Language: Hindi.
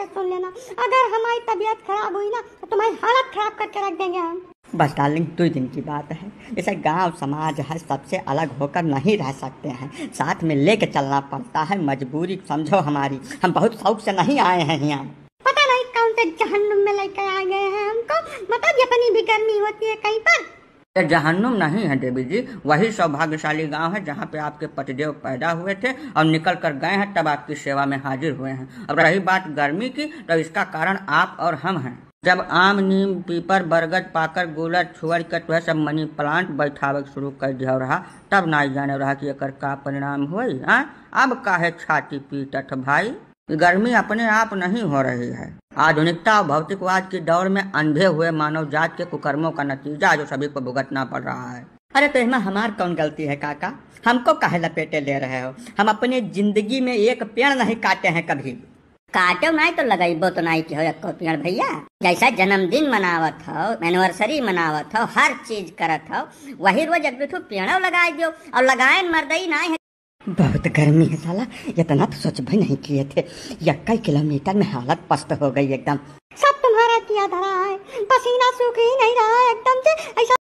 के सुन लेना अगर हमारी तबीयत खराब हुई ना तो तुम्हारी हालत खराब करके रख देंगे हम बस डार्लिंग दो दिन की बात है जैसे गांव समाज है सबसे अलग होकर नहीं रह सकते हैं साथ में लेके चलना पड़ता है मजबूरी समझो हमारी हम बहुत शौक से नहीं आए हैं यहाँ पता नहीं कौन से जहन में लेकर आ गए हैं हमको मतलब अपनी भी गर्मी होती है कहीं पर ये जहन्नुम नहीं है देवी जी वही सौभाग्यशाली गांव है जहां पे आपके पतिदेव पैदा हुए थे और निकल कर गए हैं तब आपकी सेवा में हाजिर हुए हैं अब रही बात गर्मी की तो इसका कारण आप और हम हैं जब आम नीम पीपर बरगद पाकर गुलर छुअर के तुह सब मनी प्लांट बैठावे शुरू कर दिया रहा तब ना जाने रहा कि एक का परिणाम हुई हाँ? अब काहे छाती पीटत भाई गर्मी अपने आप नहीं हो रही है आधुनिकता और भौतिकवाद की दौड़ में अंधे हुए मानव जात के कुकर्मों का नतीजा जो सभी को भुगतना पड़ रहा है अरे तो इसमें हमार कौन गलती है काका हमको कहे लपेटे ले रहे हो हम अपने जिंदगी में एक पेड़ नहीं काटे हैं कभी काटो नहीं तो लगेबो तो नहीं की हो एक पेड़ भैया जैसा जन्मदिन मनावत हो एनिवर्सरी मनावत हो हर चीज करत हो वही रोज एक पेड़ लगा दियो और लगाए मरदई ना बहुत गर्मी है साला इतना तो सोच भी नहीं किए थे इक्कीस किलोमीटर में हालत पस्त हो गई एकदम सब तुम्हारा किया धरा है पसीना सूख ही नहीं रहा एकदम से ऐसा